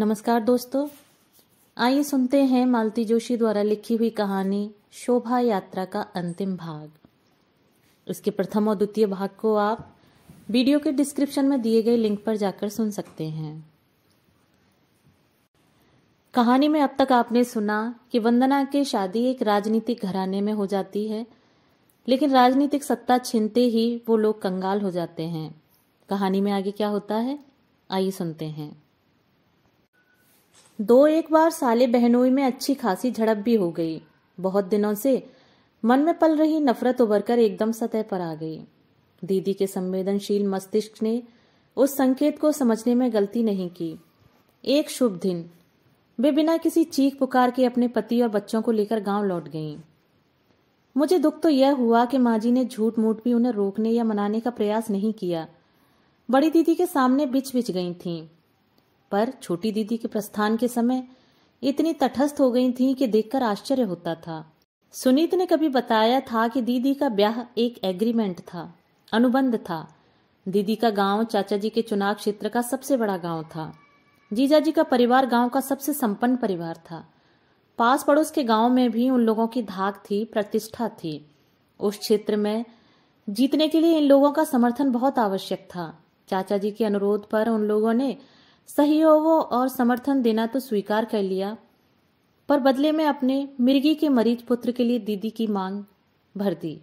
नमस्कार दोस्तों आइए सुनते हैं मालती जोशी द्वारा लिखी हुई कहानी शोभा यात्रा का अंतिम भाग इसके प्रथम और द्वितीय भाग को आप वीडियो के डिस्क्रिप्शन में दिए गए लिंक पर जाकर सुन सकते हैं कहानी में अब तक आपने सुना कि वंदना की शादी एक राजनीतिक घराने में हो जाती है लेकिन राजनीतिक सत्ता छीनते ही वो लोग कंगाल हो जाते हैं कहानी में आगे क्या होता है आइए सुनते हैं दो एक बार साले बहनोई में अच्छी खासी झड़प भी हो गई बहुत दिनों से मन में पल रही नफरत उभरकर एकदम सतह पर आ गई दीदी के संवेदनशील मस्तिष्क ने उस संकेत को समझने में गलती नहीं की एक शुभ दिन वे बिना किसी चीख पुकार के अपने पति और बच्चों को लेकर गांव लौट गईं। मुझे दुख तो यह हुआ कि माँ जी ने झूठ मूठ भी उन्हें रोकने या मनाने का प्रयास नहीं किया बड़ी दीदी के सामने बिछ बिछ गई थीं। पर छोटी दीदी के प्रस्थान के समय इतनी तटस्थ हो गई थी कि देखकर आश्चर्य होता था सुनीत ने कभी बताया था कि दीदी का ब्याह एक एग्रीमेंट था अनुबंध था दीदी का गांव चाचा जी के चुनाव क्षेत्र का सबसे बड़ा गांव था जीजा जी का परिवार गांव का सबसे संपन्न परिवार था पास पड़ोस के गांव में भी उन लोगों की धाक थी प्रतिष्ठा थी उस क्षेत्र में जीतने के लिए इन लोगों का समर्थन बहुत आवश्यक था चाचा जी के अनुरोध पर उन लोगों ने वो और समर्थन देना तो स्वीकार कर लिया पर बदले में अपने मिर्गी के मरीज पुत्र के लिए दीदी की मांग भर दी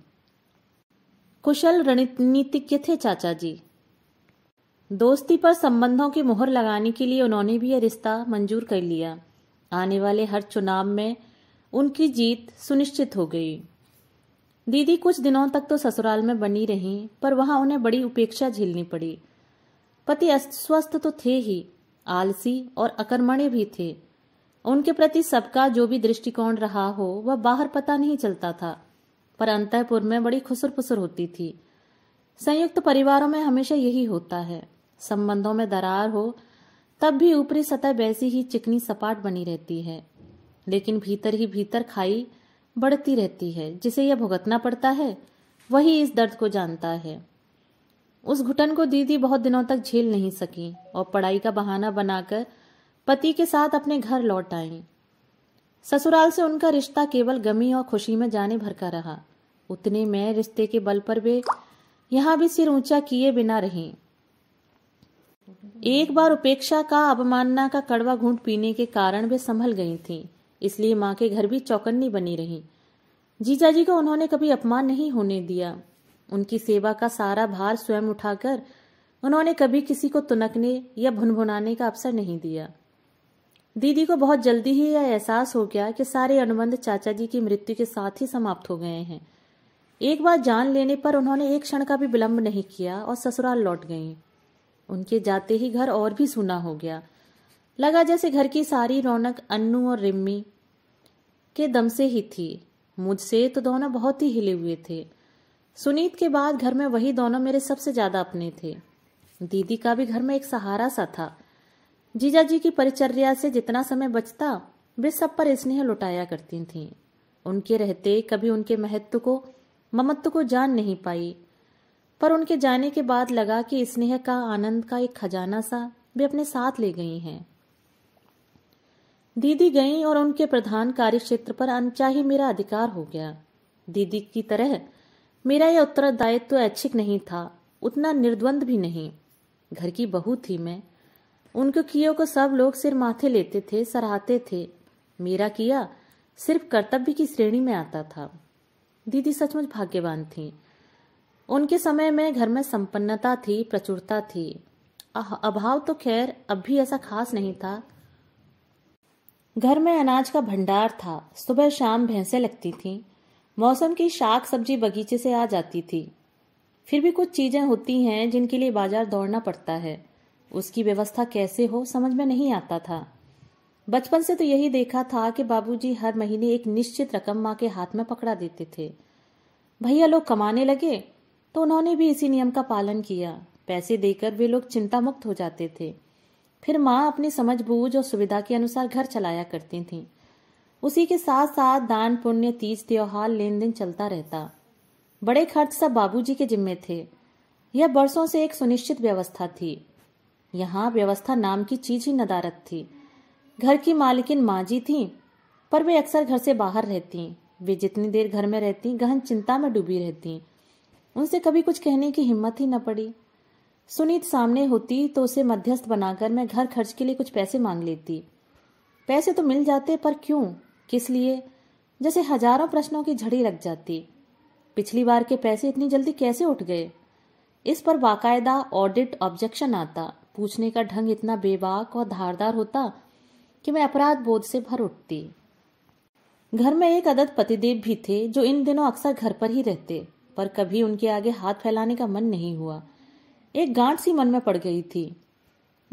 कुशल रणनीतिज्ञ थे चाचा जी दोस्ती पर संबंधों की मोहर लगाने के लिए उन्होंने भी यह रिश्ता मंजूर कर लिया आने वाले हर चुनाव में उनकी जीत सुनिश्चित हो गई दीदी कुछ दिनों तक तो ससुराल में बनी रहीं पर वहां उन्हें बड़ी उपेक्षा झेलनी पड़ी पति अस्वस्थ तो थे ही आलसी और अकर्मण्य भी थे उनके प्रति सबका जो भी दृष्टिकोण रहा हो वह बाहर पता नहीं चलता था पर अंतपुर में बड़ी खुसुर पुसर होती थी संयुक्त परिवारों में हमेशा यही होता है संबंधों में दरार हो तब भी ऊपरी सतह वैसी ही चिकनी सपाट बनी रहती है लेकिन भीतर ही भीतर खाई बढ़ती रहती है जिसे यह भुगतना पड़ता है वही इस दर्द को जानता है उस घुटन को दीदी बहुत दिनों तक झेल नहीं सकी और पढ़ाई का बहाना बनाकर पति के साथ अपने घर लौट आई ससुराल से उनका रिश्ता केवल गमी और खुशी में जाने भर का रहा उतने में रिश्ते के बल पर वे यहाँ भी सिर ऊंचा किए बिना रहे एक बार उपेक्षा का अवमानना का कड़वा घूंट पीने के कारण वे संभल गई थी इसलिए माँ के घर भी चौकन्नी बनी रही जीजाजी को उन्होंने कभी अपमान नहीं होने दिया उनकी सेवा का सारा भार स्वयं उठाकर उन्होंने कभी किसी को तुनकने या भुनभुनाने का अवसर नहीं दिया दीदी को बहुत जल्दी ही यह एहसास हो गया कि सारे अनुबंध चाचा जी की मृत्यु के साथ ही समाप्त हो गए हैं एक बार जान लेने पर उन्होंने एक क्षण का भी विलंब नहीं किया और ससुराल लौट गई उनके जाते ही घर और भी सूना हो गया लगा जैसे घर की सारी रौनक अन्नू और रिम्मी के दम से ही थी मुझसे तो दोनों बहुत ही हिले हुए थे सुनीत के बाद घर में वही दोनों मेरे सबसे ज्यादा अपने थे दीदी का भी घर में एक सहारा सा था जीजा जी की परिचर्या से जितना समय बचता वे सब पर स्नेह लुटाया करती थीं उनके रहते कभी उनके महत्व को ममत्व को जान नहीं पाई पर उनके जाने के बाद लगा कि स्नेह का आनंद का एक खजाना सा वे अपने साथ ले गई हैं दीदी गई और उनके प्रधान कार्य क्षेत्र पर अनचाही मेरा अधिकार हो गया दीदी की तरह मेरा यह उत्तरदायित्व तो ऐच्छिक नहीं था उतना निर्द्वंद भी नहीं घर की बहू थी मैं उनके कियो को सब लोग सिर माथे लेते थे सराहते थे मेरा किया सिर्फ कर्तव्य की श्रेणी में आता था दीदी सचमुच भाग्यवान थी उनके समय में घर में संपन्नता थी प्रचुरता थी अभाव तो खैर अब भी ऐसा खास नहीं था घर में अनाज का भंडार था सुबह शाम भैंसे लगती थीं मौसम की शाक सब्जी बगीचे से आ जाती थी फिर भी कुछ चीज़ें होती हैं जिनके लिए बाजार दौड़ना पड़ता है उसकी व्यवस्था कैसे हो समझ में नहीं आता था बचपन से तो यही देखा था कि बाबूजी हर महीने एक निश्चित रकम माँ के हाथ में पकड़ा देते थे भैया लोग कमाने लगे तो उन्होंने भी इसी नियम का पालन किया पैसे देकर वे लोग चिंता मुक्त हो जाते थे फिर माँ अपनी समझ बूझ और सुविधा के अनुसार घर चलाया करती थीं उसी के साथ साथ दान पुण्य तीज त्योहार लेन देन चलता रहता बड़े खर्च सब बाबूजी के जिम्मे थे यह बरसों से एक सुनिश्चित व्यवस्था थी यहाँ व्यवस्था नाम की चीज ही नदारत थी घर की मालिकिन माँ जी थी पर वे अक्सर घर से बाहर रहती वे जितनी देर घर में रहती गहन चिंता में डूबी रहती उनसे कभी कुछ कहने की हिम्मत ही न पड़ी सुनीत सामने होती तो उसे मध्यस्थ बनाकर मैं घर खर्च के लिए कुछ पैसे मांग लेती पैसे तो मिल जाते पर क्यों किस लिए जैसे हजारों प्रश्नों की झड़ी लग जाती पिछली बार के पैसे इतनी जल्दी कैसे उठ गए इस पर बाकायदा ऑडिट ऑब्जेक्शन आता पूछने का ढंग इतना बेबाक और धारदार होता कि मैं अपराध बोध से भर उठती घर में एक अदत पतिदेव भी थे जो इन दिनों अक्सर घर पर ही रहते पर कभी उनके आगे हाथ फैलाने का मन नहीं हुआ एक गांठ सी मन में पड़ गई थी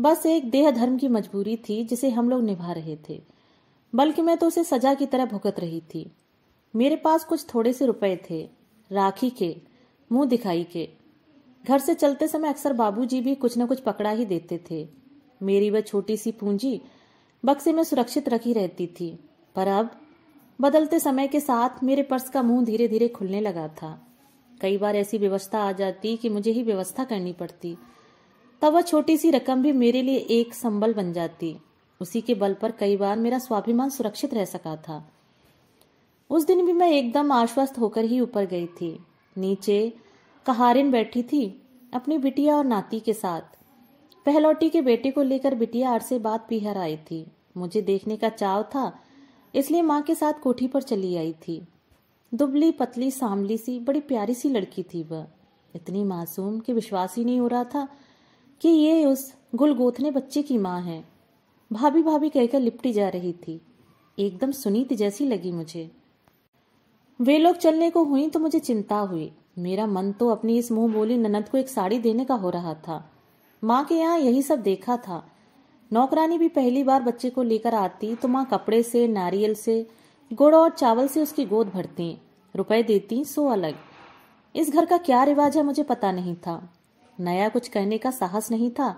बस एक देह धर्म की मजबूरी थी जिसे हम लोग निभा रहे थे बल्कि मैं तो उसे सजा की तरह भुगत रही थी मेरे पास कुछ थोड़े से रुपए थे राखी के मुंह दिखाई के घर से चलते समय अक्सर बाबूजी भी कुछ न कुछ पकड़ा ही देते थे मेरी वह छोटी सी पूंजी बक्से में सुरक्षित रखी रहती थी पर अब बदलते समय के साथ मेरे पर्स का मुंह धीरे धीरे खुलने लगा था कई बार ऐसी व्यवस्था आ जाती कि मुझे ही व्यवस्था करनी पड़ती तब वह छोटी सी रकम भी मेरे लिए एक संबल बन जाती उसी के बल पर कई बार मेरा स्वाभिमान सुरक्षित रह सका था उस दिन भी मैं एकदम आश्वस्त होकर ही ऊपर गई थी नीचे कहारिन बैठी थी अपनी बिटिया और नाती के साथ पहलौटी के बेटे को लेकर बिटिया से बाद पीहर आई थी मुझे देखने का चाव था इसलिए माँ के साथ कोठी पर चली आई थी दुबली पतली सांवली सी बड़ी प्यारी सी लड़की थी वह इतनी मासूम कि विश्वास ही नहीं हो रहा था कि ये उस गुलगोथने बच्चे की माँ है भाभी भाभी कहकर लिपटी जा रही थी एकदम सुनीत जैसी लगी मुझे वे लोग चलने को हुई तो मुझे चिंता हुई मेरा मन तो अपनी इस मुंह बोली ननद को एक साड़ी देने का हो रहा था माँ के यहाँ यही सब देखा था नौकरानी भी पहली बार बच्चे को लेकर आती तो माँ कपड़े से नारियल से गुड़ और चावल से उसकी गोद भरती रुपए देती सो अलग इस घर का क्या रिवाज है मुझे पता नहीं था नया कुछ कहने का साहस नहीं था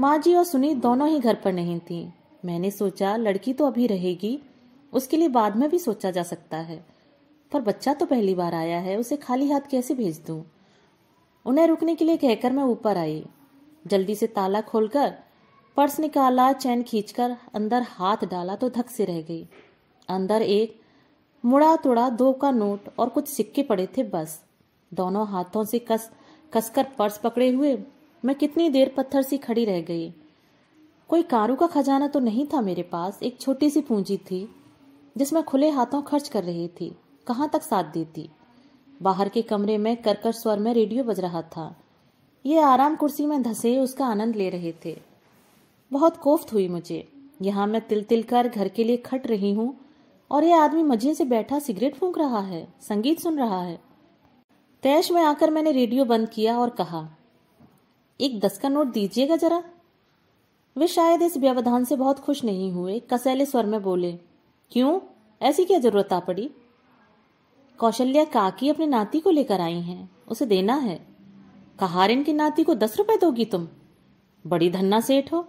माँ जी और सुनीत दोनों ही घर पर नहीं थी मैंने सोचा लड़की तो अभी रहेगी उसके लिए बाद में भी सोचा जा सकता है पर बच्चा तो पहली बार आया है उसे खाली हाथ कैसे भेज दू उन्हें रुकने के लिए कहकर मैं ऊपर आई जल्दी से ताला खोलकर पर्स निकाला चैन खींचकर अंदर हाथ डाला तो धक से रह गई अंदर एक मुड़ा तोड़ा दो का नोट और कुछ सिक्के पड़े थे बस दोनों हाथों से कस कसकर पर्स पकड़े हुए मैं कितनी देर पत्थर सी खड़ी रह गई कोई कारू का खजाना तो नहीं था मेरे पास एक छोटी सी पूंजी थी जिसमें खुले हाथों खर्च कर रही थी कहाँ तक साथ देती बाहर के कमरे में करकर स्वर में रेडियो बज रहा था ये आराम कुर्सी में धसे उसका आनंद ले रहे थे बहुत कोफ्त हुई मुझे यहाँ मैं तिल तिल कर घर के लिए खट रही हूँ और यह आदमी मजे से बैठा सिगरेट फूंक रहा है संगीत सुन रहा है तैश में आकर मैंने रेडियो बंद किया और कहा एक दस का नोट दीजिएगा जरा वे शायद इस व्यवधान से बहुत खुश नहीं हुए कसैले स्वर में बोले क्यों ऐसी क्या जरूरत आ पड़ी कौशल्या काकी अपने नाती को लेकर आई हैं उसे देना है कहा इनकी नाती को दस रुपए दोगी तुम बड़ी धन्ना सेठ हो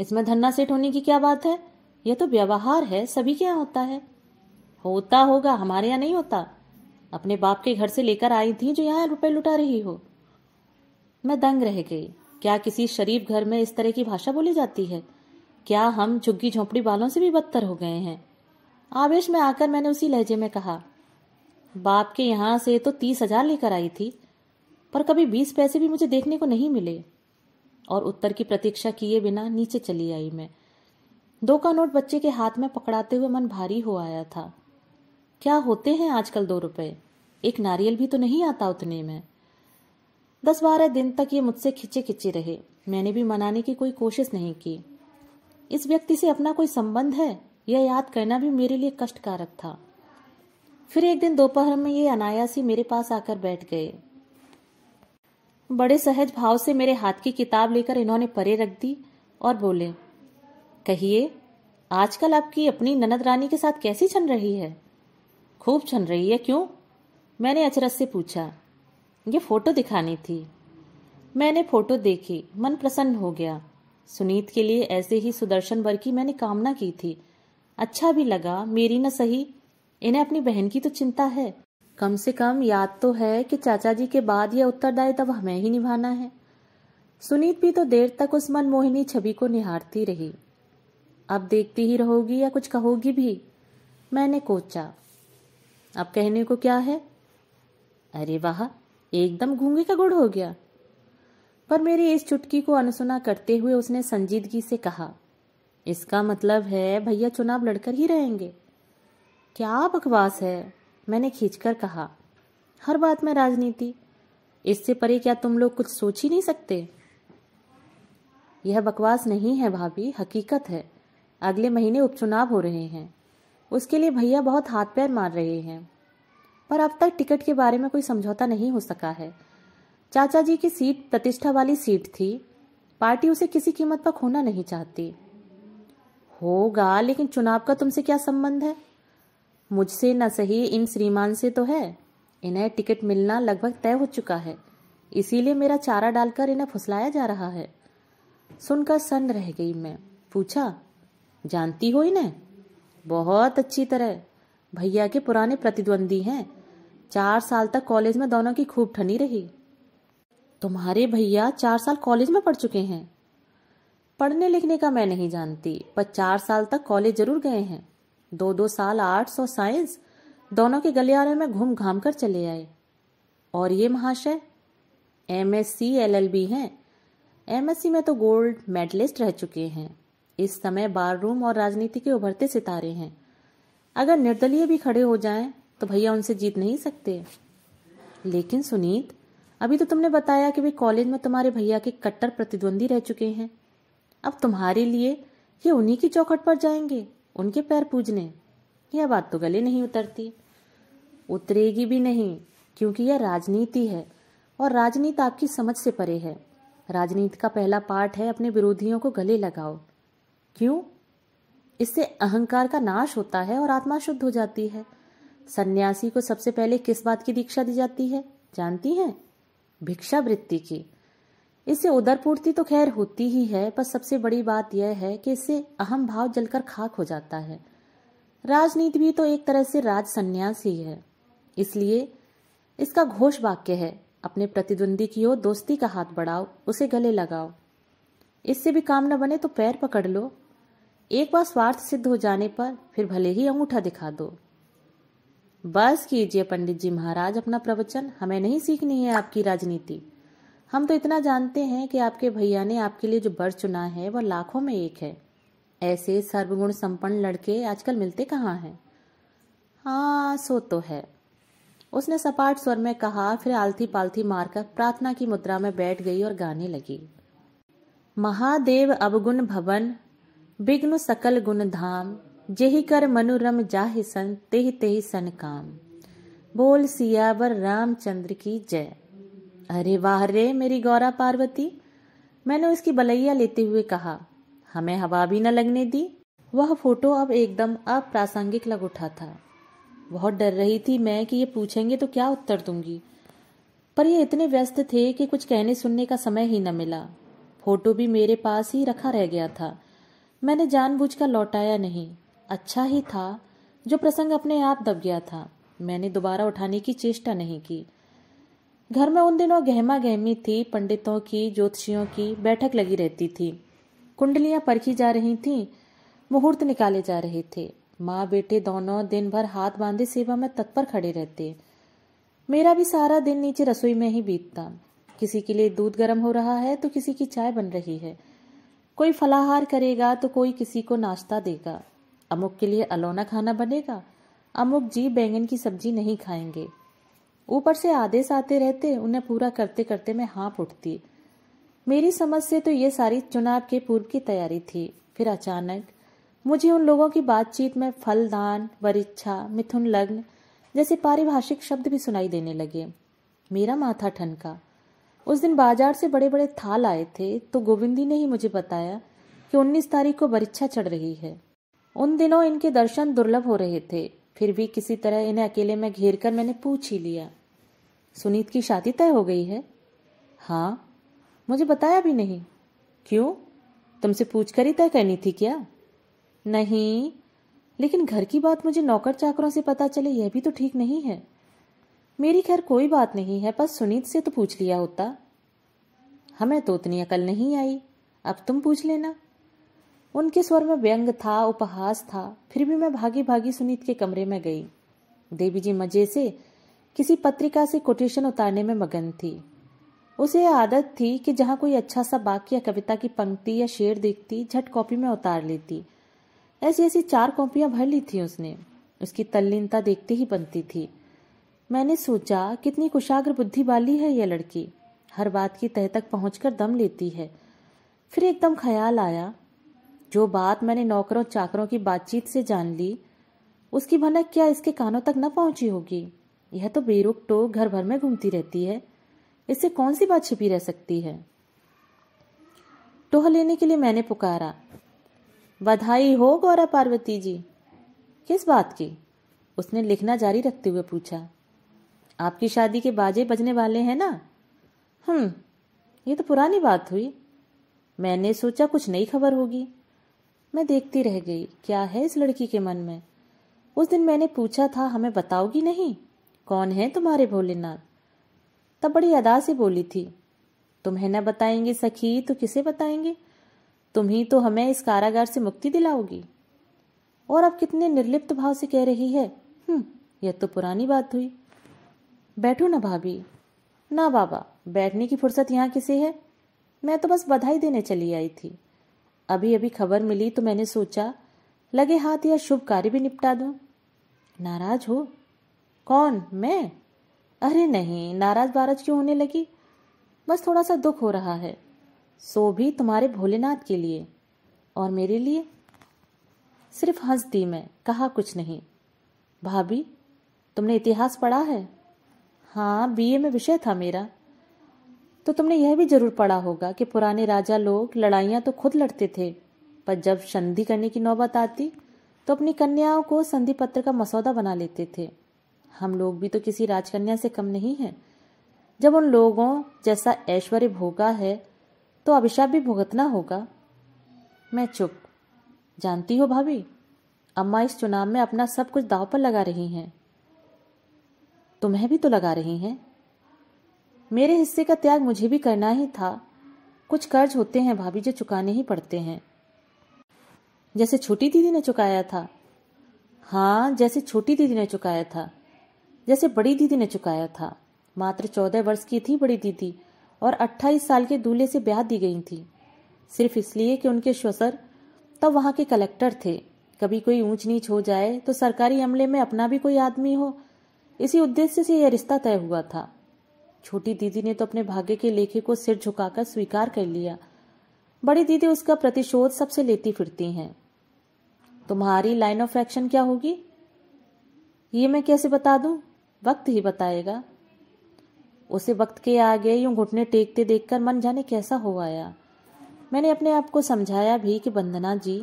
इसमें धन्ना सेठ होने की क्या बात है यह तो व्यवहार है सभी के यहाँ होता है होता होगा हमारे यहाँ नहीं होता अपने बाप के घर से लेकर आई थी जो यहाँ रुपए लुटा रही हो मैं दंग रह गई क्या किसी शरीफ घर में इस तरह की भाषा बोली जाती है क्या हम झुग्गी झोंपड़ी वालों से भी बदतर हो गए हैं आवेश में आकर मैंने उसी लहजे में कहा बाप के यहां से तो तीस हजार लेकर आई थी पर कभी बीस पैसे भी मुझे देखने को नहीं मिले और उत्तर की प्रतीक्षा किए बिना नीचे चली आई मैं दो का नोट बच्चे के हाथ में पकड़ाते हुए मन भारी हो आया था क्या होते हैं आजकल दो रुपए एक नारियल भी तो नहीं आता उतने में दस बारह दिन तक ये मुझसे खिंचे खिंचे रहे मैंने भी मनाने की कोई कोशिश नहीं की इस व्यक्ति से अपना कोई संबंध है यह याद करना भी मेरे लिए कष्टकारक था फिर एक दिन दोपहर में ये अनायास ही मेरे पास आकर बैठ गए बड़े सहज भाव से मेरे हाथ की किताब लेकर इन्होंने परे रख दी और बोले कहिए आजकल आपकी अपनी ननद रानी के साथ कैसी छन रही है खूब छन रही है क्यों मैंने अचरज से पूछा ये फोटो दिखानी थी मैंने फोटो देखी मन प्रसन्न हो गया सुनीत के लिए ऐसे ही सुदर्शन वर की मैंने कामना की थी अच्छा भी लगा मेरी न सही इन्हें अपनी बहन की तो चिंता है कम से कम याद तो है कि चाचा जी के बाद यह उत्तरदायित्व हमें ही निभाना है सुनीत भी तो देर तक उस मनमोहिनी छवि को निहारती रही अब देखती ही रहोगी या कुछ कहोगी भी मैंने कोचा अब कहने को क्या है अरे वाह एकदम घूंगे का गुड़ हो गया पर मेरी इस चुटकी को अनसुना करते हुए उसने संजीदगी से कहा इसका मतलब है भैया चुनाव लड़कर ही रहेंगे क्या बकवास है मैंने खींचकर कहा हर बात में राजनीति इससे परे क्या तुम लोग कुछ सोच ही नहीं सकते यह बकवास नहीं है भाभी हकीकत है अगले महीने उपचुनाव हो रहे हैं उसके लिए भैया बहुत हाथ पैर मार रहे हैं पर अब तक टिकट के बारे में कोई समझौता नहीं हो सका है चाचा जी की सीट प्रतिष्ठा वाली सीट थी पार्टी उसे किसी कीमत पर खोना नहीं चाहती होगा लेकिन चुनाव का तुमसे क्या संबंध है मुझसे न सही इन श्रीमान से तो है इन्हें टिकट मिलना लगभग तय हो चुका है इसीलिए मेरा चारा डालकर इन्हें फुसलाया जा रहा है सुनकर सन्न रह गई मैं पूछा जानती हो इन्हें बहुत अच्छी तरह भैया के पुराने प्रतिद्वंदी हैं चार साल तक कॉलेज में दोनों की खूब ठनी रही तुम्हारे भैया चार साल कॉलेज में पढ़ चुके हैं पढ़ने लिखने का मैं नहीं जानती पर चार साल तक कॉलेज जरूर गए हैं दो दो साल आर्ट्स और साइंस दोनों के गलियारे में घूम घाम कर चले आए और ये महाशय M S C L L B हैं एम एस सी में तो गोल्ड मेडलिस्ट रह चुके हैं इस समय बार रूम और राजनीति के उभरते सितारे हैं अगर निर्दलीय भी खड़े हो जाएं तो भैया उनसे जीत नहीं सकते लेकिन सुनीत अभी तो तुमने बताया कि वे कॉलेज में तुम्हारे भैया के कट्टर प्रतिद्वंदी रह चुके हैं अब तुम्हारे लिए ये उन्हीं की चौखट पर जाएंगे उनके पैर पूजने यह बात तो गले नहीं उतरती उतरेगी भी नहीं क्योंकि यह राजनीति है और राजनीति आपकी समझ से परे है राजनीति का पहला पाठ है अपने विरोधियों को गले लगाओ क्यों इससे अहंकार का नाश होता है और आत्मा शुद्ध हो जाती है सन्यासी को सबसे पहले किस बात की दीक्षा दी जाती है जानती हैं वृत्ति की इससे उदर पूर्ति तो खैर होती ही है पर सबसे बड़ी बात यह है कि इससे अहम भाव जलकर खाक हो जाता है राजनीति भी तो एक तरह से राज संन्यास ही है इसलिए इसका घोष वाक्य है अपने प्रतिद्वंदी की ओर दोस्ती का हाथ बढ़ाओ उसे गले लगाओ इससे भी काम न बने तो पैर पकड़ लो एक बार स्वार्थ सिद्ध हो जाने पर फिर भले ही अंगूठा दिखा दो बस कीजिए पंडित जी महाराज अपना प्रवचन हमें नहीं सीखनी है आपकी राजनीति हम तो इतना जानते हैं कि आपके भैया ने आपके लिए जो बर चुना है वह लाखों में एक है ऐसे सर्वगुण संपन्न लड़के आजकल मिलते कहाँ हैं हाँ सो तो है उसने सपाट स्वर में कहा फिर आलथी पालथी मारकर प्रार्थना की मुद्रा में बैठ गई और गाने लगी महादेव अवगुण भवन विघ्न सकल गुण धाम जेहि कर मनोरम जाहि सन तेह तेहि सन काम बोल सियावर रामचंद्र की जय अरे वाह रे मेरी गौरा पार्वती मैंने उसकी बलैया लेते हुए कहा हमें हवा भी न लगने दी वह फोटो अब एकदम अप्रासंगिक लग उठा था बहुत डर रही थी मैं कि ये पूछेंगे तो क्या उत्तर दूंगी पर ये इतने व्यस्त थे कि कुछ कहने सुनने का समय ही न मिला फोटो भी मेरे पास ही रखा रह गया था मैंने जानबूझ कर लौटाया नहीं अच्छा ही था जो प्रसंग अपने आप दब गया था मैंने दोबारा उठाने की चेष्टा नहीं की घर में उन दिनों गहमा गहमी थी पंडितों की ज्योतिषियों की बैठक लगी रहती थी कुंडलियां परखी जा रही थीं मुहूर्त निकाले जा रहे थे माँ बेटे दोनों दिन भर हाथ बांधे सेवा में तत्पर खड़े रहते मेरा भी सारा दिन नीचे रसोई में ही बीतता किसी के लिए दूध गर्म हो रहा है तो किसी की चाय बन रही है कोई फलाहार करेगा तो कोई किसी को नाश्ता देगा अमुक के लिए अलौना खाना बनेगा अमुक जी बैंगन की सब्जी नहीं खाएंगे ऊपर से आदेश आते रहते उन्हें पूरा करते करते मैं हाँ उठती मेरी समझ से तो ये सारी चुनाव के पूर्व की तैयारी थी फिर अचानक मुझे उन लोगों की बातचीत में फलदान वरिच्छा मिथुन लग्न जैसे पारिभाषिक शब्द भी सुनाई देने लगे मेरा माथा ठनका उस दिन बाजार से बड़े बड़े थाल आए थे तो गोविंदी ने ही मुझे बताया कि 19 तारीख को वरिच्छा चढ़ रही है उन दिनों इनके दर्शन दुर्लभ हो रहे थे फिर भी किसी तरह इन्हें अकेले में घेर कर मैंने पूछ ही लिया सुनीत की शादी तय हो गई है हाँ मुझे बताया भी नहीं क्यों तुमसे पूछ कर ही तय करनी थी क्या नहीं लेकिन घर की बात मुझे नौकर चाकरों से पता चले यह भी तो ठीक नहीं है मेरी खैर कोई बात नहीं है बस सुनीत से तो पूछ लिया होता हमें तो उतनी अकल नहीं आई अब तुम पूछ लेना उनके स्वर में व्यंग था उपहास था फिर भी मैं भागी भागी सुनीत के कमरे में गई देवी जी मजे से किसी पत्रिका से कोटेशन उतारने में मगन थी उसे आदत थी कि जहां कोई अच्छा सा बाक या कविता की पंक्ति या शेर देखती झट कॉपी में उतार लेती ऐसी ऐसी चार कॉपियां भर ली थी उसने उसकी तल्लीनता देखते ही बनती थी मैंने सोचा कितनी कुशाग्र बुद्धि वाली है यह लड़की हर बात की तह तक पहुंचकर दम लेती है फिर एकदम ख्याल आया जो बात मैंने नौकरों चाकरों की बातचीत से जान ली उसकी भनक क्या इसके कानों तक न पहुंची होगी यह तो बेरुख टो घर भर में घूमती रहती है इससे कौन सी बात छिपी रह सकती है टोह लेने के लिए मैंने पुकारा बधाई हो गौरा पार्वती जी किस बात की उसने लिखना जारी रखते हुए पूछा आपकी शादी के बाजे बजने वाले हैं ना हम्म ये तो पुरानी बात हुई मैंने सोचा कुछ नई खबर होगी मैं देखती रह गई क्या है इस लड़की के मन में उस दिन मैंने पूछा था हमें बताओगी नहीं कौन है तुम्हारे भोलेनाथ तब बड़ी अदा से बोली थी तुम्हें न बताएंगे सखी तो किसे बताएंगे तुम ही तो हमें इस कारागार से मुक्ति दिलाओगी और अब कितने निर्लिप्त भाव से कह रही है हम्म, यह तो पुरानी बात हुई बैठो ना भाभी ना बाबा बैठने की फुर्सत यहाँ किसे है मैं तो बस बधाई देने चली आई थी अभी अभी खबर मिली तो मैंने सोचा लगे हाथ या शुभ कार्य भी निपटा दूं नाराज हो कौन मैं अरे नहीं नाराज बाराज क्यों होने लगी बस थोड़ा सा दुख हो रहा है सो भी तुम्हारे भोलेनाथ के लिए और मेरे लिए सिर्फ हंस दी मैं कहा कुछ नहीं भाभी तुमने इतिहास पढ़ा है हाँ बीए में विषय था मेरा तो तुमने यह भी जरूर पढ़ा होगा कि पुराने राजा लोग लड़ाइयां तो खुद लड़ते थे पर जब संधि करने की नौबत आती तो अपनी कन्याओं को संधि पत्र का मसौदा बना लेते थे हम लोग भी तो किसी राजकन्या से कम नहीं है जब उन लोगों जैसा ऐश्वर्य भोगा है तो अभिशाप भी भुगतना होगा मैं चुप जानती हो भाभी अम्मा इस चुनाव में अपना सब कुछ दाव पर लगा रही हैं तुम्हें भी तो लगा रही हैं मेरे हिस्से का त्याग मुझे भी करना ही था कुछ कर्ज होते हैं भाभी जो चुकाने ही पड़ते हैं जैसे छोटी दीदी ने चुकाया था हाँ जैसे छोटी दीदी ने चुकाया था जैसे बड़ी दीदी ने चुकाया था मात्र चौदह वर्ष की थी बड़ी दीदी और अट्ठाईस साल के दूल्हे से ब्याह दी गई थी सिर्फ इसलिए कि उनके श्वसर तब वहां के कलेक्टर थे कभी कोई ऊंच नीच हो जाए तो सरकारी अमले में अपना भी कोई आदमी हो इसी उद्देश्य से यह रिश्ता तय हुआ था छोटी दीदी ने तो अपने भाग्य के लेखे को सिर झुकाकर स्वीकार कर लिया बड़ी दीदी उसका प्रतिशोध सबसे लेती फिरती हैं तुम्हारी लाइन ऑफ एक्शन क्या होगी ये मैं कैसे बता दूं वक्त ही बताएगा उसे वक्त के आगे यूं घुटने टेकते देखकर मन जाने कैसा हो आया मैंने अपने आप को समझाया भी कि बंदना जी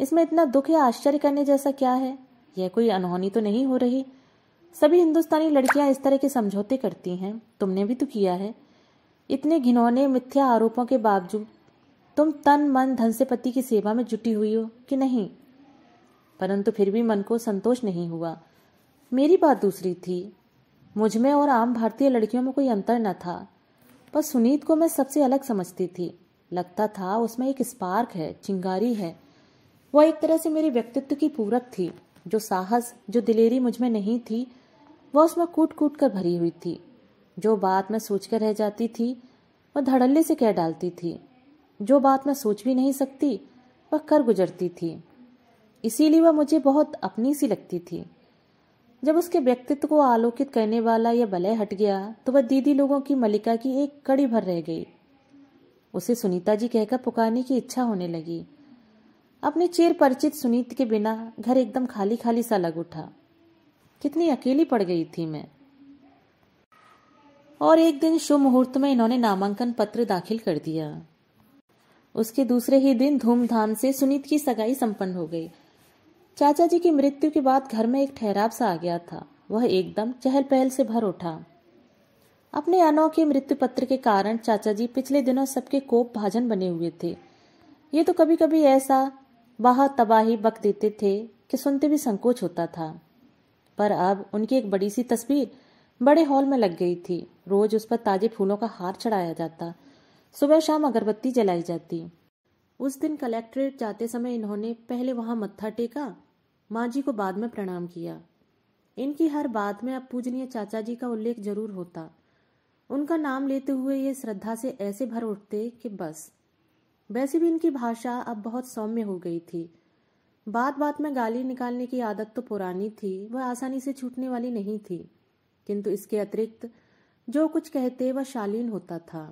इसमें इतना दुख या आश्चर्य करने जैसा क्या है यह कोई अनहोनी तो नहीं हो रही सभी हिंदुस्तानी लड़कियां इस तरह के समझौते करती हैं तुमने भी तो किया है इतने घिनौने मिथ्या आरोपों के बावजूद तुम तन मन धन से पति की सेवा में जुटी हुई हो कि नहीं परंतु फिर भी मन को संतोष नहीं हुआ मेरी बात दूसरी थी मुझ में और आम भारतीय लड़कियों में कोई अंतर न था पर सुनीत को मैं सबसे अलग समझती थी लगता था उसमें एक स्पार्क है चिंगारी है वह एक तरह से मेरे व्यक्तित्व की पूरक थी जो साहस जो दिलेरी मुझ में नहीं थी वह उसमें कूट कूट कर भरी हुई थी जो बात मैं सोच कर रह जाती थी वह धड़ल्ले से कह डालती थी जो बात मैं सोच भी नहीं सकती वह कर गुजरती थी इसीलिए वह मुझे बहुत अपनी सी लगती थी जब उसके व्यक्तित्व को आलोकित करने वाला यह बलय हट गया तो वह दीदी लोगों की मलिका की एक कड़ी भर रह गई उसे सुनीता जी कहकर पुकारने की इच्छा होने लगी अपने चेर परिचित सुनीत के बिना घर एकदम खाली खाली सा लग उठा कितनी अकेली पड़ गई थी मैं और एक दिन शुभ मुहूर्त में इन्होंने नामांकन पत्र दाखिल कर दिया उसके दूसरे ही दिन धूमधाम से सुनीत की सगाई संपन्न हो गई चाचा जी की मृत्यु के बाद घर में एक ठहराव सा आ गया था वह एकदम चहल पहल से भर उठा अपने अनोखे मृत्यु पत्र के कारण चाचा जी पिछले दिनों सबके कोप भाजन बने हुए थे ये तो कभी कभी ऐसा बाह तबाही बक देते थे कि सुनते भी संकोच होता था पर अब उनकी एक बड़ी सी तस्वीर बड़े हॉल में लग गई थी रोज उस पर ताजे फूलों का हार चढ़ाया जाता सुबह शाम अगरबत्ती जलाई जाती उस दिन कलेक्ट्रेट जाते समय इन्होंने पहले वहां मत्था टेका माँ जी को बाद में प्रणाम किया इनकी हर बात में अब पूजनीय चाचा जी का उल्लेख जरूर होता उनका नाम लेते हुए ये श्रद्धा से ऐसे भर उठते कि बस वैसे भी इनकी भाषा अब बहुत सौम्य हो गई थी बात बात में गाली निकालने की आदत तो पुरानी थी वह आसानी से छूटने वाली नहीं थी किंतु इसके अतिरिक्त जो कुछ कहते वह शालीन होता था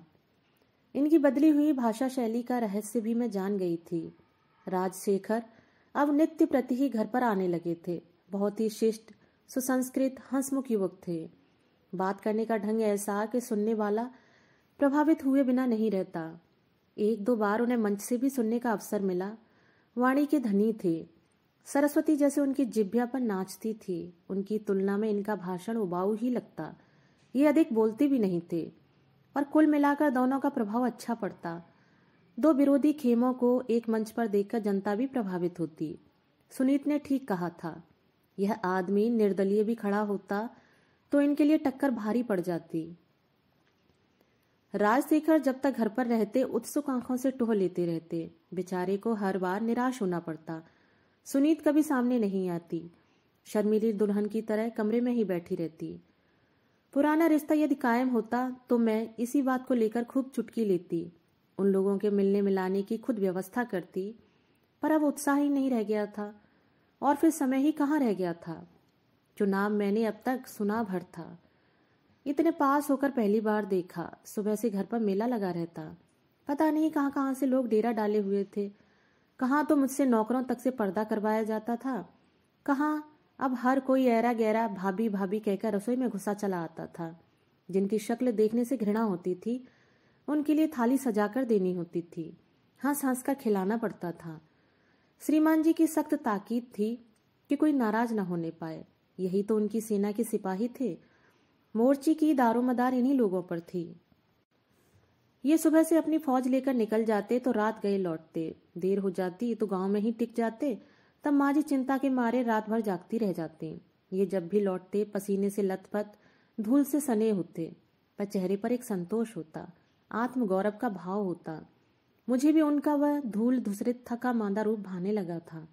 इनकी बदली हुई भाषा शैली का रहस्य भी मैं जान गई थी राजशेखर अब नित्य प्रति ही घर पर आने लगे थे बहुत ही शिष्ट सुसंस्कृत हंसमुख युवक थे बात करने का ढंग ऐसा कि सुनने वाला प्रभावित हुए बिना नहीं रहता एक दो बार उन्हें मंच से भी सुनने का अवसर मिला वाणी के धनी थे सरस्वती जैसे उनकी जिभ्या पर नाचती थी उनकी तुलना में इनका भाषण उबाऊ ही लगता ये अधिक बोलते भी नहीं थे और कुल मिलाकर दोनों का प्रभाव अच्छा पड़ता दो विरोधी खेमों को एक मंच पर देखकर जनता भी प्रभावित होती सुनीत ने ठीक कहा था यह आदमी निर्दलीय भी खड़ा होता तो इनके लिए टक्कर भारी पड़ जाती राजशेखर जब तक घर पर रहते उत्सुक आंखों से टोह लेते रहते बेचारे को हर बार निराश होना पड़ता सुनीत कभी सामने नहीं आती शर्मिली दुल्हन की तरह कमरे में ही बैठी रहती पुराना रिश्ता यदि कायम होता तो मैं इसी बात को लेकर खूब चुटकी लेती उन लोगों के मिलने मिलाने की खुद व्यवस्था करती पर अब उत्साह ही नहीं रह गया था और फिर समय ही कहाँ रह गया था जो नाम मैंने अब तक सुना भर था इतने पास होकर पहली बार देखा सुबह से घर पर मेला लगा रहता पता नहीं कहाँ कहाँ से लोग डेरा डाले हुए थे कहाँ तो मुझसे नौकरों तक से पर्दा करवाया जाता था कहाँ अब हर कोई ऐरा गहरा भाभी भाभी कहकर रसोई में घुसा चला आता था जिनकी शक्ल देखने से घृणा होती थी उनके लिए थाली सजाकर देनी होती थी हंस हंस कर खिलाना पड़ता था श्रीमान जी की सख्त ताकीद थी कि कोई नाराज न होने पाए यही तो उनकी सेना के सिपाही थे मोर्ची की दारोमदार इन्हीं लोगों पर थी ये सुबह से अपनी फौज लेकर निकल जाते तो रात गए लौटते देर हो जाती तो गांव में ही टिक जाते तब माँ जी चिंता के मारे रात भर जागती रह जाती ये जब भी लौटते पसीने से लथपथ धूल से सने होते पर चेहरे पर एक संतोष होता गौरव का भाव होता मुझे भी उनका वह धूल धूसरे थका मांदा रूप भाने लगा था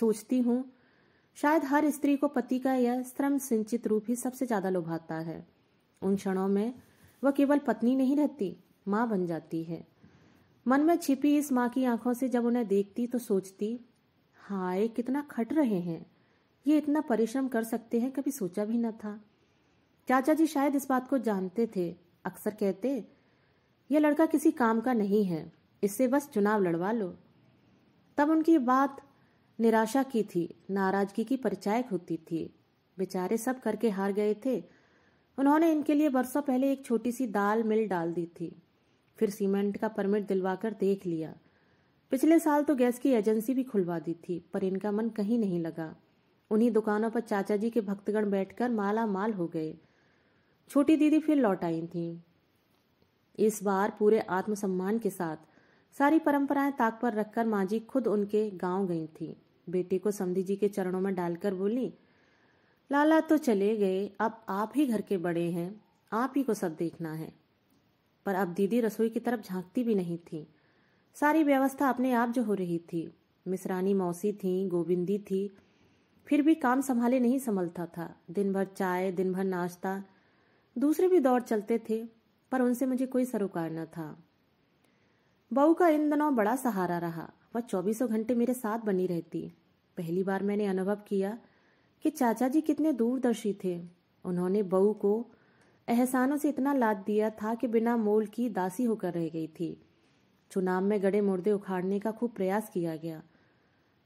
सोचती हूँ शायद हर स्त्री को पति का यह श्रम सिंचित रूप ही सबसे ज्यादा लुभाता है उन क्षणों में वह केवल पत्नी नहीं रहती माँ बन जाती है मन में छिपी इस माँ की आंखों से जब उन्हें देखती तो सोचती हाय कितना खट रहे हैं ये इतना परिश्रम कर सकते हैं कभी सोचा भी न था चाचा जी शायद इस बात को जानते थे अक्सर कहते यह लड़का किसी काम का नहीं है इससे बस चुनाव लड़वा लो तब उनकी बात निराशा की थी नाराजगी की परिचायक होती थी बेचारे सब करके हार गए थे उन्होंने इनके लिए बरसों पहले एक छोटी सी दाल मिल डाल दी थी फिर सीमेंट का परमिट दिलवाकर देख लिया पिछले साल तो गैस की एजेंसी भी खुलवा दी थी पर इनका मन कहीं नहीं लगा उन्हीं दुकानों पर चाचा जी के भक्तगण बैठकर माला माल हो गए छोटी दीदी फिर लौट आई थी इस बार पूरे आत्मसम्मान के साथ सारी परंपराएं ताक पर रखकर माँ जी खुद उनके गांव गई थी बेटे को समधी जी के चरणों में डालकर बोली लाला तो चले गए अब आप ही घर के बड़े हैं आप ही को सब देखना है पर अब दीदी रसोई की तरफ झांकती भी नहीं थी सारी व्यवस्था अपने आप जो हो रही थी मिसरानी मौसी थी गोविंदी थी फिर भी काम संभाले नहीं संभलता था दिन भर चाय दिन भर नाश्ता दूसरे भी दौड़ चलते थे पर उनसे मुझे कोई सरोकार न था बहू का इन दिनों बड़ा सहारा रहा वह चौबीसों घंटे मेरे साथ बनी रहती पहली बार मैंने अनुभव किया कि चाचा जी कितने दूरदर्शी थे उन्होंने बहू को एहसानों से इतना लाद दिया था कि बिना मोल की दासी होकर रह गई थी चुनाव में गड़े मुर्दे उखाड़ने का खूब प्रयास किया गया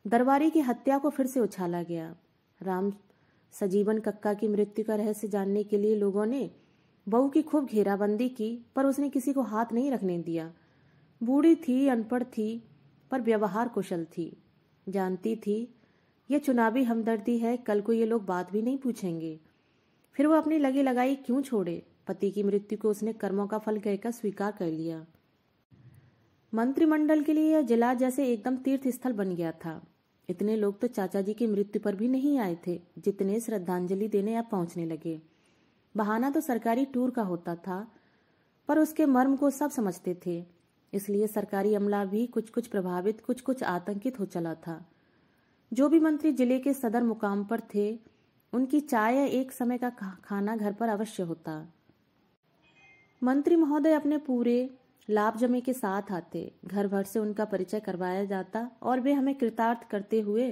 दरबारी की हत्या को फिर से उछाला गया राम सजीवन कक्का की मृत्यु का रहस्य जानने के लिए लोगों ने बहू की खूब घेराबंदी की पर उसने किसी को हाथ नहीं रखने दिया बूढ़ी थी अनपढ़ थी पर व्यवहार कुशल थी जानती थी यह चुनावी हमदर्दी है कल को ये लोग बात भी नहीं पूछेंगे फिर वो अपनी लगी लगाई क्यों छोड़े पति की मृत्यु को उसने कर्मों का फल कहकर स्वीकार कर लिया मंत्रिमंडल के लिए यह जिला जैसे एकदम तीर्थ स्थल बन गया था इतने लोग तो चाचा जी की मृत्यु पर भी नहीं आए थे जितने श्रद्धांजलि देने या पहुंचने लगे बहाना तो सरकारी टूर का होता था पर उसके मर्म को सब समझते थे इसलिए सरकारी अमला भी कुछ कुछ प्रभावित कुछ कुछ आतंकित हो चला था जो भी मंत्री जिले के सदर मुकाम पर थे उनकी चाय या एक समय का खाना घर पर अवश्य होता मंत्री महोदय अपने पूरे लाभ जमे के साथ आते घर भर से उनका परिचय करवाया जाता और वे हमें कृतार्थ करते हुए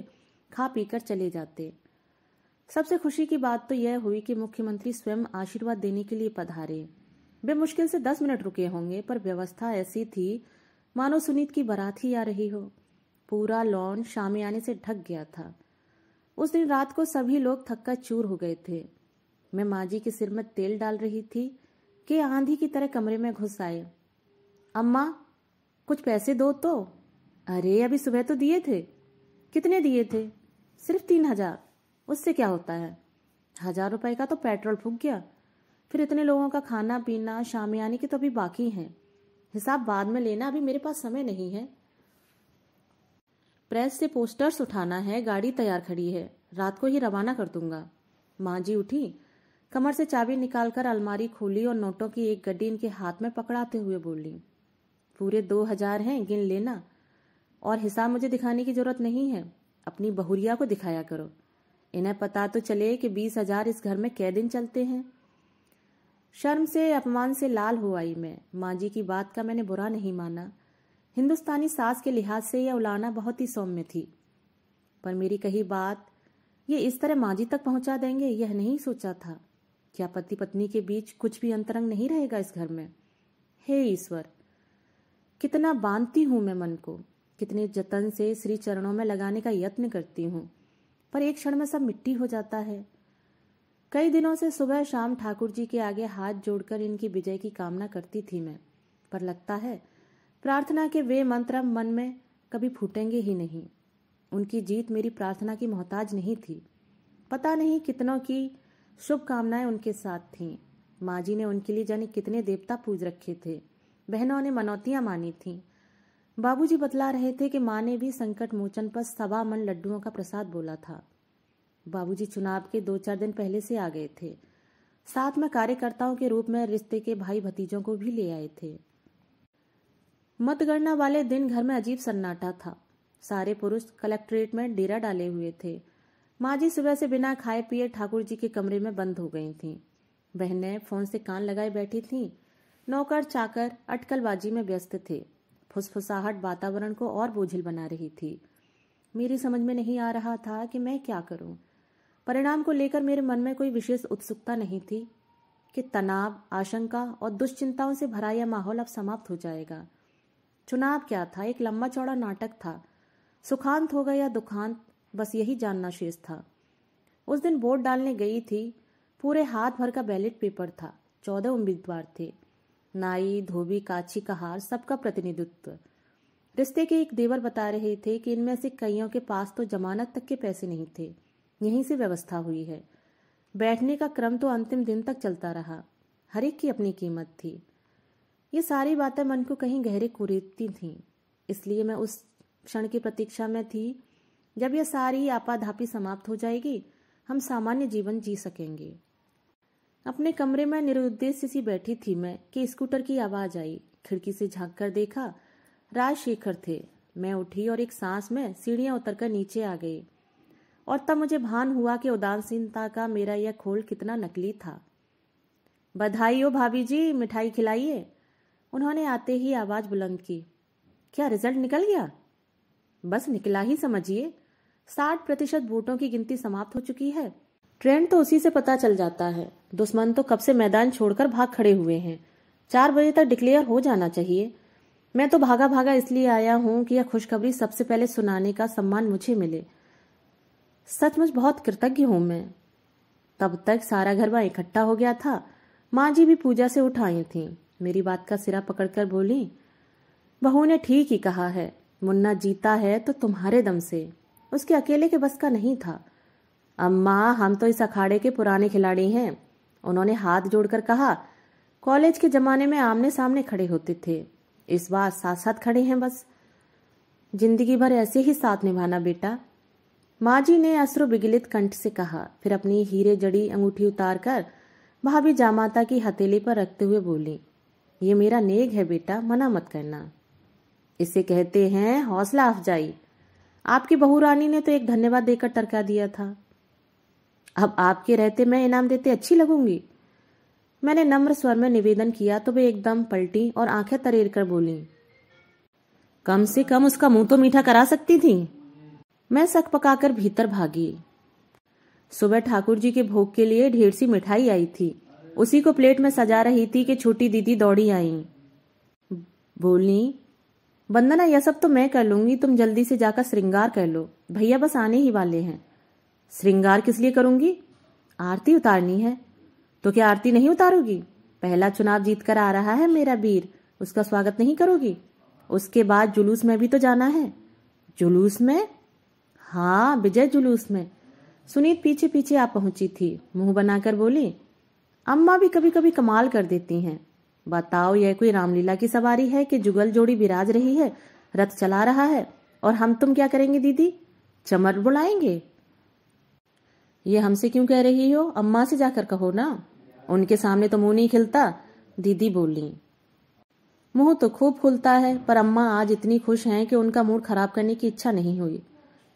खा पीकर चले जाते सबसे खुशी की बात तो यह हुई कि मुख्यमंत्री स्वयं आशीर्वाद देने के लिए पधारे वे मुश्किल से दस मिनट रुके होंगे पर व्यवस्था ऐसी थी मानो सुनीत की बारात ही आ रही हो पूरा लॉन शामियाने से ढक गया था उस दिन रात को सभी लोग थक्का चूर हो गए थे मैं माँ जी के सिर में तेल डाल रही थी कि आंधी की तरह कमरे में घुस आए अम्मा कुछ पैसे दो तो अरे अभी सुबह तो दिए थे कितने दिए थे सिर्फ तीन हजार उससे क्या होता है हजार रुपए का तो पेट्रोल फूक गया फिर इतने लोगों का खाना पीना शामियाने के तो अभी बाकी है हिसाब बाद में लेना अभी मेरे पास समय नहीं है प्रेस से पोस्टर्स उठाना है गाड़ी तैयार खड़ी है रात को ही रवाना कर दूंगा माँ जी उठी कमर से चाबी निकालकर अलमारी खोली और नोटों की एक गड्डी इनके हाथ में पकड़ाते हुए बोली पूरे दो हजार हैं गिन लेना और हिसाब मुझे दिखाने की जरूरत नहीं है अपनी बहुरिया को दिखाया करो इन्हें पता तो चले कि बीस हजार इस घर में कै दिन चलते हैं शर्म से अपमान से लाल हो आई मैं माँ जी की बात का मैंने बुरा नहीं माना हिंदुस्तानी सास के लिहाज से यह उलाना बहुत ही सौम्य थी पर मेरी कही बात ये इस तरह माजी तक पहुंचा देंगे यह नहीं सोचा था क्या पति पत्नी के बीच कुछ भी अंतरंग नहीं रहेगा इस घर में हे ईश्वर कितना बांधती हूं मैं मन को कितने जतन से श्री चरणों में लगाने का यत्न करती हूँ पर एक क्षण में सब मिट्टी हो जाता है कई दिनों से सुबह शाम ठाकुर जी के आगे हाथ जोड़कर इनकी विजय की कामना करती थी मैं पर लगता है प्रार्थना के वे मंत्र मन में कभी फूटेंगे ही नहीं उनकी जीत मेरी प्रार्थना की मोहताज नहीं थी पता नहीं कितनों की शुभकामनाएं उनके साथ थीं माँ जी ने उनके लिए जाने कितने देवता पूज रखे थे बहनों ने मनौतियां मानी थीं बाबूजी बतला रहे थे कि माँ ने भी संकट मोचन पर सवा मन लड्डुओं का प्रसाद बोला था बाबूजी चुनाव के दो चार दिन पहले से आ गए थे साथ में कार्यकर्ताओं के रूप में रिश्ते के भाई भतीजों को भी ले आए थे मतगणना वाले दिन घर में अजीब सन्नाटा था सारे पुरुष कलेक्ट्रेट में डेरा डाले हुए थे माँ जी सुबह से बिना खाए पिए ठाकुर जी के कमरे में बंद हो गई थीं बहनें फोन से कान लगाए बैठी थीं नौकर चाकर अटकलबाजी में व्यस्त थे फुसफुसाहट वातावरण को और बोझिल बना रही थी मेरी समझ में नहीं आ रहा था कि मैं क्या करूं परिणाम को लेकर मेरे मन में कोई विशेष उत्सुकता नहीं थी कि तनाव आशंका और दुश्चिंताओं से भरा यह माहौल अब समाप्त हो जाएगा चुनाव क्या था एक लंबा चौड़ा नाटक था सुखांत गया या दुखांत बस यही जानना शेष था उस दिन वोट डालने गई थी पूरे हाथ भर का बैलेट पेपर था चौदह उम्मीदवार थे नाई धोबी काछी का हार सबका प्रतिनिधित्व रिश्ते के एक देवर बता रहे थे कि इनमें से कईयों के पास तो जमानत तक के पैसे नहीं थे यहीं से व्यवस्था हुई है बैठने का क्रम तो अंतिम दिन तक चलता रहा हर एक की अपनी कीमत थी ये सारी बातें मन को कहीं गहरे कुरेती थीं इसलिए मैं उस क्षण की प्रतीक्षा में थी जब यह सारी आपाधापी समाप्त हो जाएगी हम सामान्य जीवन जी सकेंगे अपने कमरे में निरुद्देश्य सी बैठी थी मैं कि स्कूटर की आवाज आई खिड़की से झांक कर देखा राजशेखर थे मैं उठी और एक सांस में सीढ़ियां उतरकर नीचे आ गई और तब मुझे भान हुआ कि उदासीनता का मेरा यह खोल कितना नकली था बधाई हो भाभी जी मिठाई खिलाइए उन्होंने आते ही आवाज बुलंद की क्या रिजल्ट निकल गया बस निकला ही समझिए साठ प्रतिशत वोटों की गिनती समाप्त हो चुकी है ट्रेंड तो उसी से पता चल जाता है दुश्मन तो कब से मैदान छोड़कर भाग खड़े हुए हैं चार बजे तक डिक्लेयर हो जाना चाहिए मैं तो भागा भागा इसलिए आया हूं कि यह खुशखबरी सबसे पहले सुनाने का सम्मान मुझे मिले सचमुच बहुत कृतज्ञ हूं मैं तब तक सारा घर वहां इकट्ठा हो गया था माँ जी भी पूजा से उठाई थीं मेरी बात का सिरा पकड़कर बोली बहू ने ठीक ही कहा है मुन्ना जीता है तो तुम्हारे दम से उसके अकेले के बस का नहीं था अम्मा हम तो इस अखाड़े के पुराने खिलाड़ी हैं उन्होंने हाथ जोड़कर कहा कॉलेज के जमाने में आमने सामने खड़े होते थे इस बार साथ साथ खड़े हैं बस जिंदगी भर ऐसे ही साथ निभाना बेटा माँ जी ने अश्रु बिगलित कंठ से कहा फिर अपनी हीरे जड़ी अंगूठी उतार कर भाभी जामाता की हथेली पर रखते हुए बोली ये मेरा नेग है बेटा मना मत करना इसे कहते हैं हौसला अफजाई आपकी बहू रानी ने तो एक धन्यवाद देकर टरका दिया था अब आपके रहते मैं इनाम देते अच्छी लगूंगी मैंने नम्र स्वर में निवेदन किया तो वे एकदम पलटी और आंखें तरेर कर बोली कम से कम उसका मुंह तो मीठा करा सकती थी मैं सक पकाकर भीतर भागी सुबह ठाकुर जी के भोग के लिए ढेर सी मिठाई आई थी उसी को प्लेट में सजा रही थी कि छोटी दीदी दौड़ी आई बोली वंदना यह सब तो मैं कर लूंगी तुम जल्दी से जाकर श्रृंगार कर लो भैया बस आने ही वाले हैं श्रृंगार किस लिए करूंगी आरती उतारनी है तो क्या आरती नहीं उतारोगी पहला चुनाव जीतकर आ रहा है मेरा वीर उसका स्वागत नहीं करोगी उसके बाद जुलूस में भी तो जाना है जुलूस में हाँ विजय जुलूस में सुनीत पीछे पीछे आ पहुंची थी मुंह बनाकर बोली अम्मा भी कभी कभी कमाल कर देती हैं बताओ यह कोई रामलीला की सवारी है कि जुगल जोड़ी बिराज रही है रथ चला रहा है और हम तुम क्या करेंगे दीदी चमर बुलाएंगे ये हमसे क्यों कह रही हो अम्मा से जाकर कहो ना उनके सामने तो मुंह नहीं खिलता दीदी बोली मुंह तो खूब खुलता है पर अम्मा आज इतनी खुश हैं कि उनका मूड खराब करने की इच्छा नहीं हुई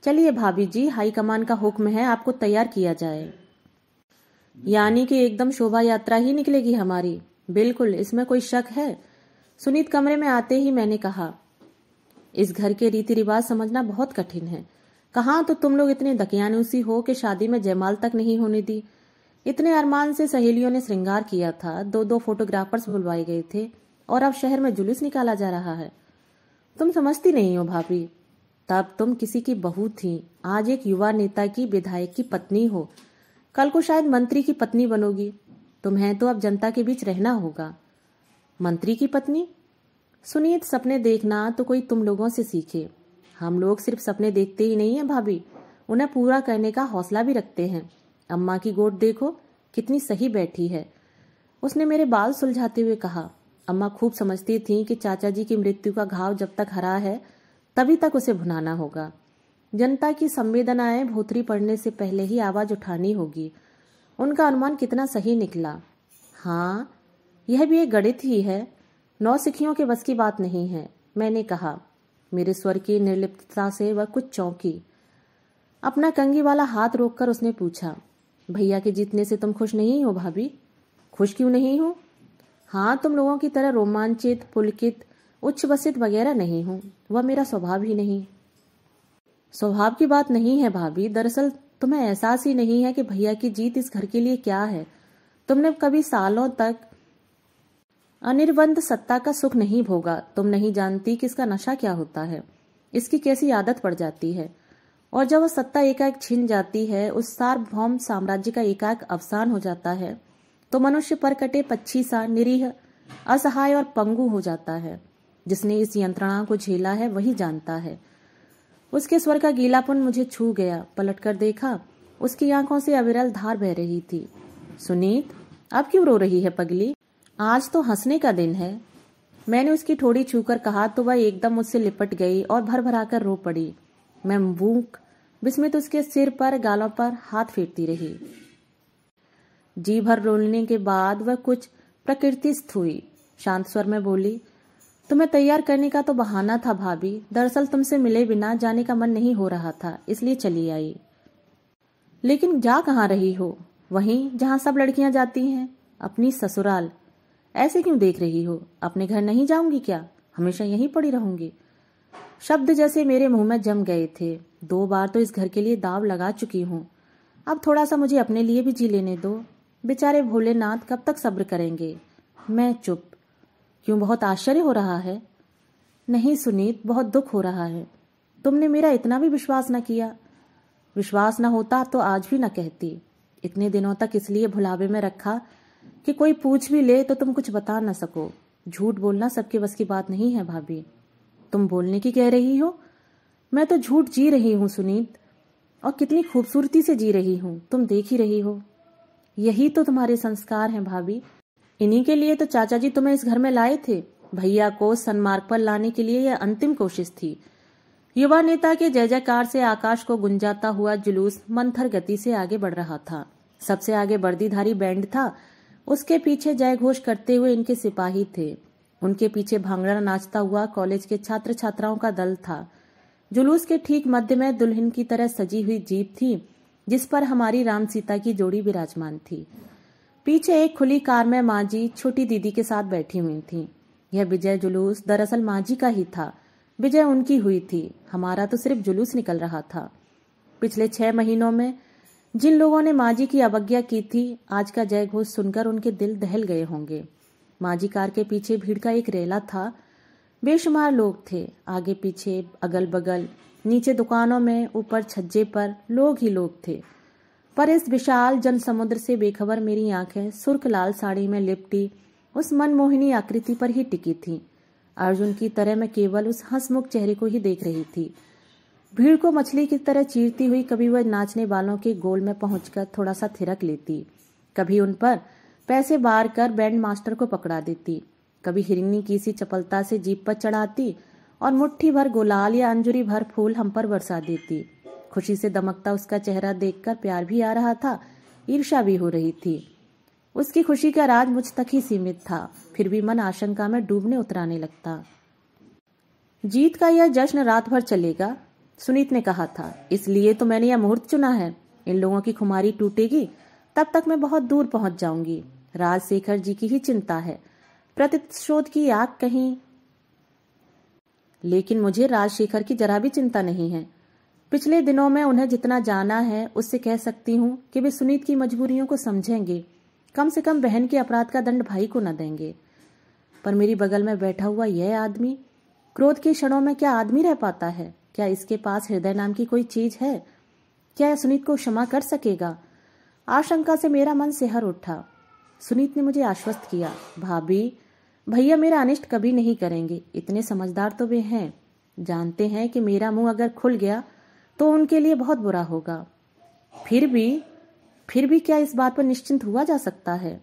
चलिए भाभी जी हाईकमान का हुक्म है आपको तैयार किया जाए यानी कि एकदम शोभा यात्रा ही निकलेगी हमारी बिल्कुल इसमें कोई शक है सुनीत कमरे में आते ही मैंने कहा इस घर के रीति रिवाज समझना बहुत कठिन है कहा तो तुम लोग इतने दकियानुसी हो कि शादी में जयमाल तक नहीं होने दी इतने अरमान से सहेलियों ने श्रृंगार किया था दो दो फोटोग्राफर्स बुलवाए गए थे और अब शहर में जुलूस निकाला जा रहा है तुम समझती नहीं हो भाभी तब तुम किसी की बहू थी आज एक युवा नेता की विधायक की पत्नी हो कल को शायद मंत्री की पत्नी बनोगी तुम्हें तो अब जनता के बीच रहना होगा मंत्री की पत्नी सुनीत सपने देखना तो कोई तुम लोगों से सीखे हम लोग सिर्फ सपने देखते ही नहीं है भाभी उन्हें पूरा करने का हौसला भी रखते हैं अम्मा की गोट देखो कितनी सही बैठी है उसने मेरे बाल सुलझाते हुए कहा अम्मा खूब समझती थीं कि चाचा जी की मृत्यु का घाव जब तक हरा है तभी तक उसे भुनाना होगा जनता की संवेदनाएं भोतरी पड़ने से पहले ही आवाज उठानी होगी उनका अनुमान कितना सही निकला हाँ यह भी एक गणित ही है नौ सिखियों के बस की बात नहीं है मैंने कहा मेरे स्वर की निर्लिप्तता से वह कुछ चौंकी अपना कंगी वाला हाथ रोककर उसने पूछा भैया के जीतने से तुम खुश नहीं हो भाभी खुश क्यों नहीं हो हाँ तुम लोगों की तरह रोमांचित पुलकित उच्छ्वसित वगैरह नहीं हूँ वह मेरा स्वभाव ही नहीं स्वभाव की बात नहीं है भाभी दरअसल तुम्हें एहसास ही नहीं है कि भैया की जीत इस घर के लिए क्या है तुमने कभी सालों तक अनिर्बंध सत्ता का सुख नहीं भोगा तुम नहीं जानती कि इसका नशा क्या होता है इसकी कैसी आदत पड़ जाती है और जब वह सत्ता एकाएक छिन जाती है उस सार्वभौम साम्राज्य का एकाएक अवसान हो जाता है तो मनुष्य पर कटे पक्षी सा निरीह असहाय और पंगु हो जाता है जिसने इस यंत्रणा को झेला है वही जानता है उसके स्वर का गीलापन मुझे छू गया पलटकर देखा उसकी आंखों से अविरल धार बह रही थी सुनीत अब क्यों रो रही है पगली आज तो हंसने का दिन है मैंने उसकी थोड़ी छूकर कहा तो वह एकदम मुझसे लिपट गई और भर भराकर रो पड़ी मैं मूक विस्मित उसके सिर पर गालों पर हाथ फेरती रही जी भर रोलने के बाद वह कुछ प्रकृतिस्थ हुई शांत स्वर में बोली तुम्हें तैयार करने का तो बहाना था भाभी दरअसल तुमसे मिले बिना जाने का मन नहीं हो रहा था इसलिए चली आई लेकिन जा कहाँ रही हो वहीं जहां सब लड़कियां जाती हैं अपनी ससुराल ऐसे क्यों देख रही हो अपने घर नहीं जाऊंगी क्या हमेशा यहीं पड़ी रहूंगी शब्द जैसे मेरे मुंह में जम गए थे दो बार तो इस घर के लिए दाव लगा चुकी हूँ अब थोड़ा सा मुझे अपने लिए भी जी लेने दो बेचारे भोलेनाथ कब तक सब्र करेंगे मैं चुप क्यों बहुत आश्चर्य हो रहा है नहीं सुनीत बहुत दुख हो रहा है तुमने मेरा इतना भी विश्वास न किया विश्वास न होता तो आज भी न कहती इतने दिनों तक इसलिए भुलावे में रखा कि कोई पूछ भी ले तो तुम कुछ बता न सको झूठ बोलना सबके बस की बात नहीं है भाभी तुम बोलने की कह रही हो मैं तो झूठ जी रही हूं सुनीत और कितनी खूबसूरती से जी रही हूं तुम देख ही रही हो यही तो तुम्हारे संस्कार हैं भाभी इन्हीं के लिए तो चाचा जी तुम्हें इस घर में लाए थे भैया को सनमार्ग पर लाने के लिए यह अंतिम कोशिश थी युवा नेता के जय जयकार से आकाश को गुंजाता हुआ जुलूस मंथर गति से आगे बढ़ रहा था सबसे आगे बर्दीधारी बैंड था उसके पीछे जय घोष करते हुए इनके सिपाही थे उनके पीछे भांगड़ा नाचता हुआ कॉलेज के छात्र छात्राओं का दल था जुलूस के ठीक मध्य में दुल्हन की तरह सजी हुई जीप थी जिस पर हमारी राम सीता की जोड़ी विराजमान थी पीछे एक खुली कार में माँ जी छोटी दीदी के साथ बैठी हुई थी यह विजय जुलूस दरअसल माँ जी का ही था विजय उनकी हुई थी हमारा तो सिर्फ जुलूस निकल रहा था पिछले छह महीनों में जिन लोगों ने माँ जी की अवज्ञा की थी आज का जय घोष सुनकर उनके दिल दहल गए होंगे माँ जी कार के पीछे भीड़ का एक रेला था बेशुमार लोग थे आगे पीछे अगल बगल नीचे दुकानों में ऊपर छज्जे पर लोग ही लोग थे पर इस विशाल जन समुद्र से बेखबर मेरी आंखें सुर्ख लाल साड़ी में लिपटी उस मनमोहिनी आकृति पर ही टिकी थी अर्जुन की तरह मैं केवल उस हंसमुख चेहरे को ही देख रही थी भीड़ को मछली की तरह चीरती हुई कभी वह नाचने वालों के गोल में पहुंचकर थोड़ा सा थिरक लेती कभी उन पर पैसे बार कर बैंड मास्टर को पकड़ा देती कभी हिरनी की सी चपलता से जीप पर चढ़ाती और मुट्ठी भर गुलाल या अंजुरी भर फूल हम पर बरसा देती खुशी से दमकता उसका चेहरा देखकर प्यार भी आ रहा था ईर्षा भी हो रही थी उसकी खुशी का राज मुझ तक ही सीमित था फिर भी मन आशंका में डूबने उतराने लगता जीत का यह जश्न रात भर चलेगा सुनीत ने कहा था इसलिए तो मैंने यह मुहूर्त चुना है इन लोगों की खुमारी टूटेगी तब तक मैं बहुत दूर पहुंच जाऊंगी राजशेखर जी की ही चिंता है प्रतिशोध की आग कहीं लेकिन मुझे राजशेखर की जरा भी चिंता नहीं है पिछले दिनों में उन्हें जितना जाना है उससे कह सकती हूँ कि वे सुनीत की मजबूरियों को समझेंगे कम से कम बहन के अपराध का दंड भाई को न देंगे पर मेरी बगल में बैठा हुआ यह आदमी क्रोध के क्षणों में क्या आदमी रह पाता है क्या इसके पास हृदय नाम की कोई चीज है क्या यह सुनीत को क्षमा कर सकेगा आशंका से मेरा मन सेहर उठा सुनीत ने मुझे आश्वस्त किया भाभी भैया मेरा अनिष्ट कभी नहीं करेंगे इतने समझदार तो वे हैं जानते हैं कि मेरा मुंह अगर खुल गया तो उनके लिए बहुत बुरा होगा फिर भी फिर भी क्या इस बात पर निश्चिंत हुआ जा सकता है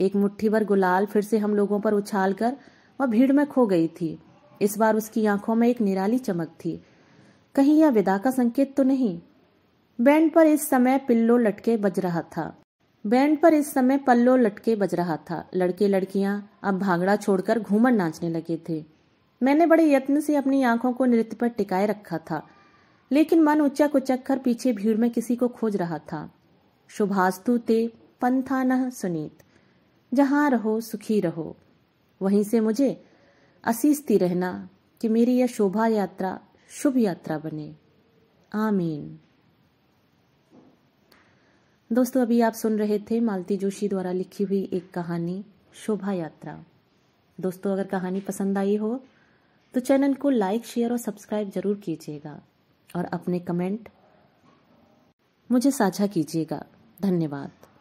एक मुट्ठी भर गुलाल फिर से हम लोगों पर उछाल कर वह भीड़ में खो गई थी इस बार उसकी आंखों में एक निराली चमक थी कहीं यह विदा का संकेत तो नहीं बैंड पर इस समय पिल्लो लटके बज रहा था बैंड पर इस समय पल्लो लटके बज रहा था लड़के लड़कियां अब भांगड़ा छोड़कर घूमर नाचने लगे थे मैंने बड़े यत्न से अपनी आंखों को नृत्य पर टिकाए रखा था लेकिन मन उचक उचक कर पीछे भीड़ में किसी को खोज रहा था शुभास्तु ते पंथा न सुनीत जहां रहो सुखी रहो वहीं से मुझे असीस्ती रहना कि मेरी यह शोभा यात्रा शुभ यात्रा बने आमीन दोस्तों अभी आप सुन रहे थे मालती जोशी द्वारा लिखी हुई एक कहानी शोभा यात्रा दोस्तों अगर कहानी पसंद आई हो तो चैनल को लाइक शेयर और सब्सक्राइब जरूर कीजिएगा और अपने कमेंट मुझे साझा कीजिएगा धन्यवाद